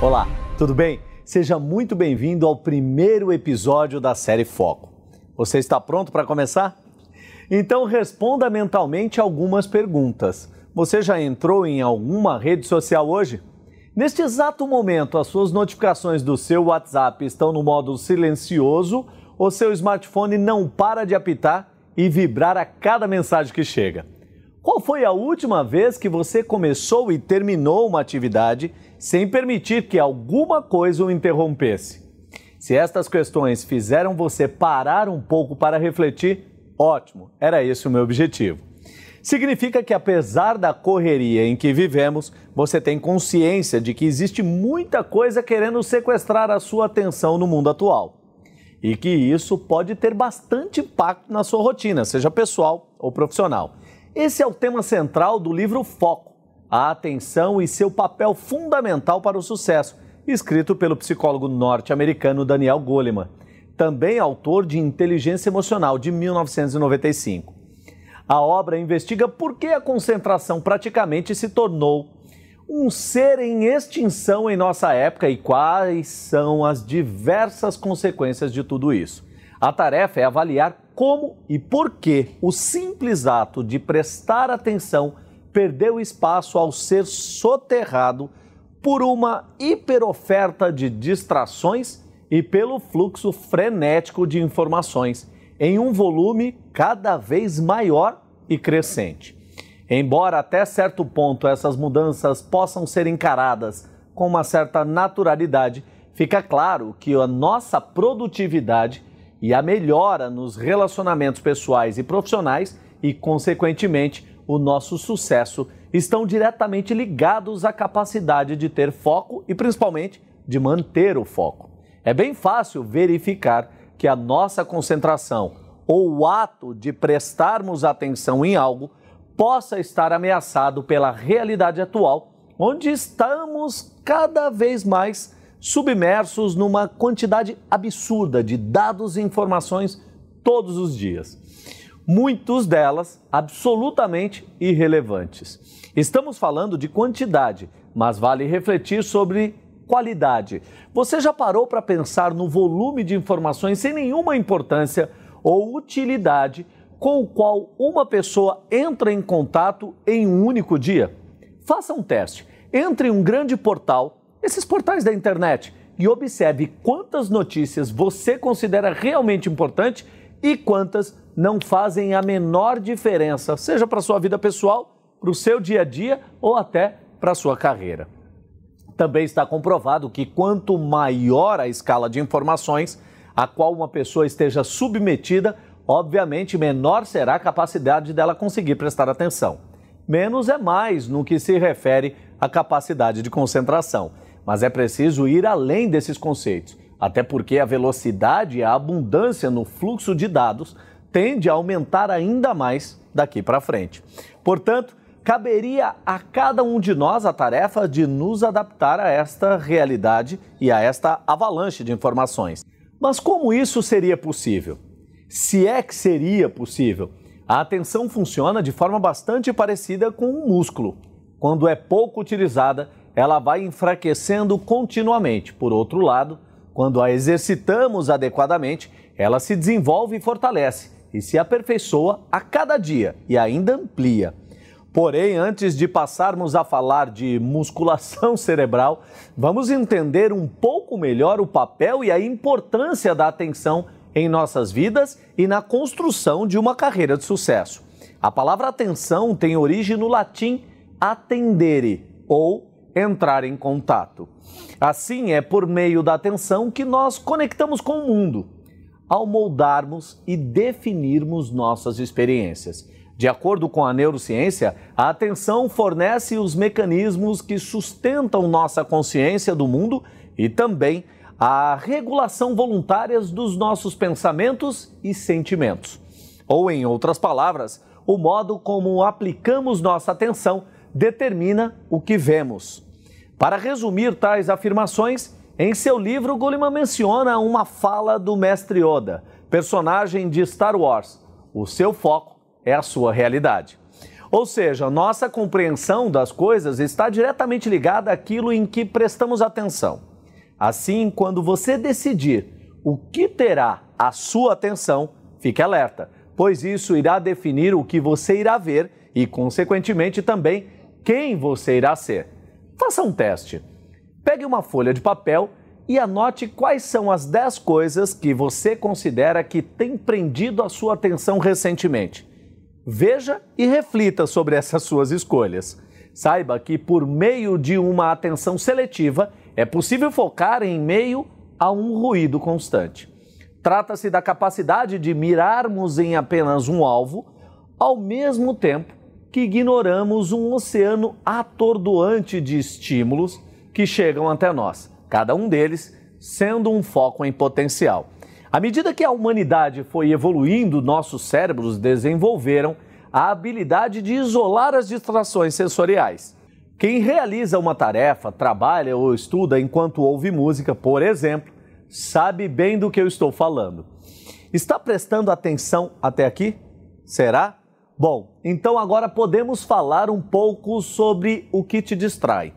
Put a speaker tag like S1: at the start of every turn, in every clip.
S1: Olá, tudo bem? Seja muito bem-vindo ao primeiro episódio da série Foco. Você está pronto para começar? Então responda mentalmente algumas perguntas. Você já entrou em alguma rede social hoje? Neste exato momento, as suas notificações do seu WhatsApp estão no modo silencioso ou seu smartphone não para de apitar e vibrar a cada mensagem que chega? Qual foi a última vez que você começou e terminou uma atividade sem permitir que alguma coisa o interrompesse. Se estas questões fizeram você parar um pouco para refletir, ótimo, era esse o meu objetivo. Significa que, apesar da correria em que vivemos, você tem consciência de que existe muita coisa querendo sequestrar a sua atenção no mundo atual. E que isso pode ter bastante impacto na sua rotina, seja pessoal ou profissional. Esse é o tema central do livro Foco a Atenção e seu papel fundamental para o sucesso, escrito pelo psicólogo norte-americano Daniel Goleman, também autor de Inteligência Emocional de 1995. A obra investiga por que a concentração praticamente se tornou um ser em extinção em nossa época e quais são as diversas consequências de tudo isso. A tarefa é avaliar como e por que o simples ato de prestar atenção perdeu espaço ao ser soterrado por uma hiperoferta de distrações e pelo fluxo frenético de informações, em um volume cada vez maior e crescente. Embora até certo ponto essas mudanças possam ser encaradas com uma certa naturalidade, fica claro que a nossa produtividade e a melhora nos relacionamentos pessoais e profissionais e, consequentemente, o nosso sucesso estão diretamente ligados à capacidade de ter foco e, principalmente, de manter o foco. É bem fácil verificar que a nossa concentração ou o ato de prestarmos atenção em algo possa estar ameaçado pela realidade atual, onde estamos cada vez mais submersos numa quantidade absurda de dados e informações todos os dias muitos delas absolutamente irrelevantes. Estamos falando de quantidade, mas vale refletir sobre qualidade. Você já parou para pensar no volume de informações sem nenhuma importância ou utilidade com o qual uma pessoa entra em contato em um único dia? Faça um teste. Entre em um grande portal, esses portais da internet, e observe quantas notícias você considera realmente importante e quantas não fazem a menor diferença, seja para a sua vida pessoal, para o seu dia a dia ou até para a sua carreira. Também está comprovado que quanto maior a escala de informações a qual uma pessoa esteja submetida, obviamente menor será a capacidade dela conseguir prestar atenção. Menos é mais no que se refere à capacidade de concentração, mas é preciso ir além desses conceitos, até porque a velocidade e a abundância no fluxo de dados tende a aumentar ainda mais daqui para frente. Portanto, caberia a cada um de nós a tarefa de nos adaptar a esta realidade e a esta avalanche de informações. Mas como isso seria possível? Se é que seria possível, a atenção funciona de forma bastante parecida com um músculo. Quando é pouco utilizada, ela vai enfraquecendo continuamente. Por outro lado, quando a exercitamos adequadamente, ela se desenvolve e fortalece e se aperfeiçoa a cada dia e ainda amplia. Porém, antes de passarmos a falar de musculação cerebral, vamos entender um pouco melhor o papel e a importância da atenção em nossas vidas e na construção de uma carreira de sucesso. A palavra atenção tem origem no latim atendere ou entrar em contato. Assim, é por meio da atenção que nós conectamos com o mundo ao moldarmos e definirmos nossas experiências. De acordo com a neurociência, a atenção fornece os mecanismos que sustentam nossa consciência do mundo e também a regulação voluntária dos nossos pensamentos e sentimentos. Ou, em outras palavras, o modo como aplicamos nossa atenção determina o que vemos. Para resumir tais afirmações, em seu livro, Gulliman menciona uma fala do Mestre Yoda, personagem de Star Wars. O seu foco é a sua realidade. Ou seja, nossa compreensão das coisas está diretamente ligada àquilo em que prestamos atenção. Assim, quando você decidir o que terá a sua atenção, fique alerta, pois isso irá definir o que você irá ver e, consequentemente, também quem você irá ser. Faça um teste. Pegue uma folha de papel e anote quais são as 10 coisas que você considera que tem prendido a sua atenção recentemente. Veja e reflita sobre essas suas escolhas. Saiba que, por meio de uma atenção seletiva, é possível focar em meio a um ruído constante. Trata-se da capacidade de mirarmos em apenas um alvo, ao mesmo tempo que ignoramos um oceano atordoante de estímulos que chegam até nós, cada um deles sendo um foco em potencial. À medida que a humanidade foi evoluindo, nossos cérebros desenvolveram a habilidade de isolar as distrações sensoriais. Quem realiza uma tarefa, trabalha ou estuda enquanto ouve música, por exemplo, sabe bem do que eu estou falando. Está prestando atenção até aqui? Será? Bom, então agora podemos falar um pouco sobre o que te distrai.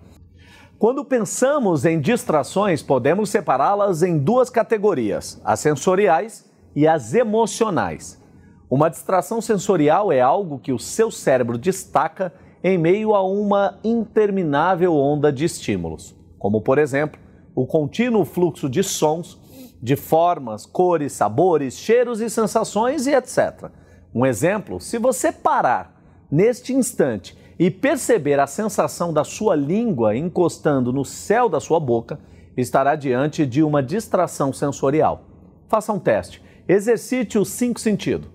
S1: Quando pensamos em distrações, podemos separá-las em duas categorias: as sensoriais e as emocionais. Uma distração sensorial é algo que o seu cérebro destaca em meio a uma interminável onda de estímulos, como, por exemplo, o contínuo fluxo de sons, de formas, cores, sabores, cheiros e sensações e etc. Um exemplo: se você parar neste instante e perceber a sensação da sua língua encostando no céu da sua boca, estará diante de uma distração sensorial. Faça um teste. Exercite os cinco sentidos.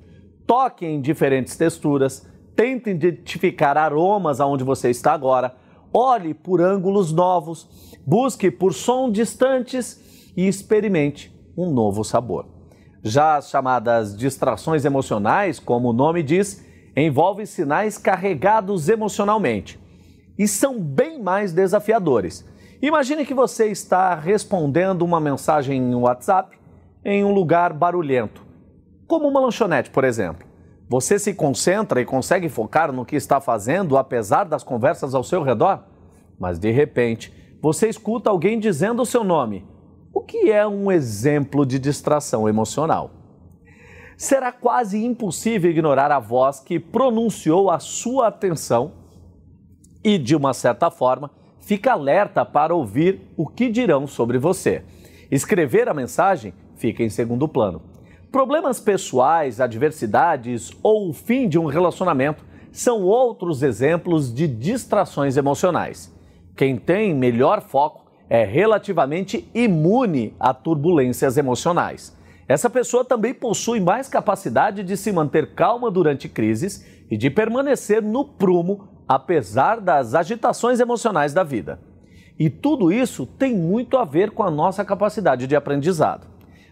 S1: Toque em diferentes texturas, tente identificar aromas aonde você está agora, olhe por ângulos novos, busque por sons distantes e experimente um novo sabor. Já as chamadas distrações emocionais, como o nome diz, envolve sinais carregados emocionalmente e são bem mais desafiadores. Imagine que você está respondendo uma mensagem em WhatsApp em um lugar barulhento, como uma lanchonete, por exemplo. Você se concentra e consegue focar no que está fazendo, apesar das conversas ao seu redor? Mas de repente, você escuta alguém dizendo o seu nome, o que é um exemplo de distração emocional será quase impossível ignorar a voz que pronunciou a sua atenção e, de uma certa forma, fica alerta para ouvir o que dirão sobre você. Escrever a mensagem fica em segundo plano. Problemas pessoais, adversidades ou o fim de um relacionamento são outros exemplos de distrações emocionais. Quem tem melhor foco é relativamente imune a turbulências emocionais. Essa pessoa também possui mais capacidade de se manter calma durante crises e de permanecer no prumo apesar das agitações emocionais da vida. E tudo isso tem muito a ver com a nossa capacidade de aprendizado.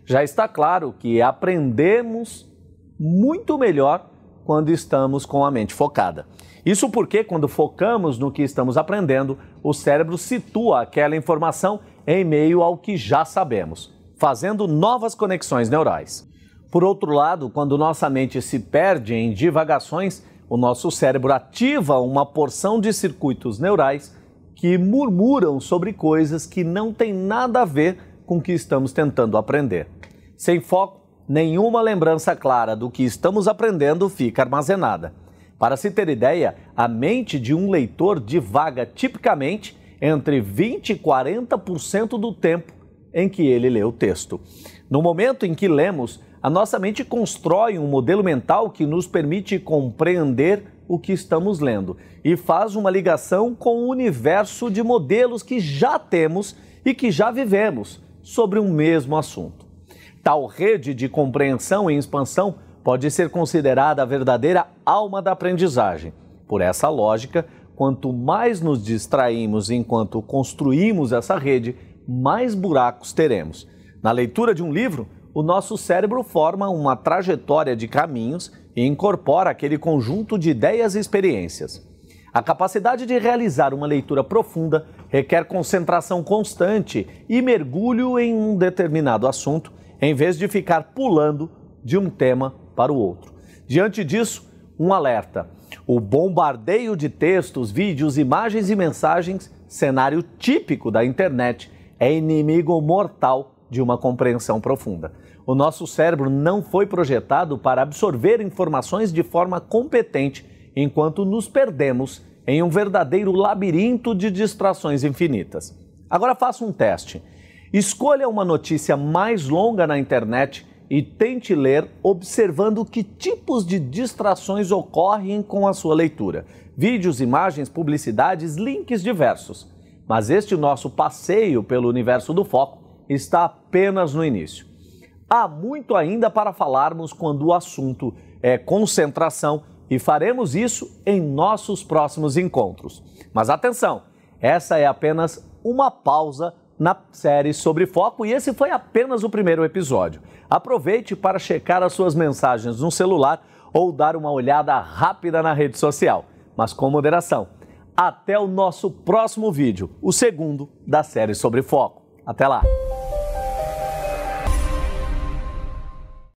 S1: Já está claro que aprendemos muito melhor quando estamos com a mente focada. Isso porque, quando focamos no que estamos aprendendo, o cérebro situa aquela informação em meio ao que já sabemos fazendo novas conexões neurais. Por outro lado, quando nossa mente se perde em divagações, o nosso cérebro ativa uma porção de circuitos neurais que murmuram sobre coisas que não têm nada a ver com o que estamos tentando aprender. Sem foco, nenhuma lembrança clara do que estamos aprendendo fica armazenada. Para se ter ideia, a mente de um leitor divaga tipicamente entre 20 e 40% do tempo em que ele lê o texto. No momento em que lemos, a nossa mente constrói um modelo mental que nos permite compreender o que estamos lendo e faz uma ligação com o universo de modelos que já temos e que já vivemos sobre um mesmo assunto. Tal rede de compreensão e expansão pode ser considerada a verdadeira alma da aprendizagem. Por essa lógica, quanto mais nos distraímos enquanto construímos essa rede, mais buracos teremos. Na leitura de um livro, o nosso cérebro forma uma trajetória de caminhos e incorpora aquele conjunto de ideias e experiências. A capacidade de realizar uma leitura profunda requer concentração constante e mergulho em um determinado assunto, em vez de ficar pulando de um tema para o outro. Diante disso, um alerta: o bombardeio de textos, vídeos, imagens e mensagens, cenário típico da internet, é inimigo mortal de uma compreensão profunda. O nosso cérebro não foi projetado para absorver informações de forma competente enquanto nos perdemos em um verdadeiro labirinto de distrações infinitas. Agora faça um teste. Escolha uma notícia mais longa na internet e tente ler observando que tipos de distrações ocorrem com a sua leitura. Vídeos, imagens, publicidades, links diversos. Mas este nosso passeio pelo universo do foco está apenas no início. Há muito ainda para falarmos quando o assunto é concentração e faremos isso em nossos próximos encontros. Mas atenção, essa é apenas uma pausa na série sobre foco e esse foi apenas o primeiro episódio. Aproveite para checar as suas mensagens no celular ou dar uma olhada rápida na rede social, mas com moderação. Até o nosso próximo vídeo, o segundo da série sobre foco. Até lá!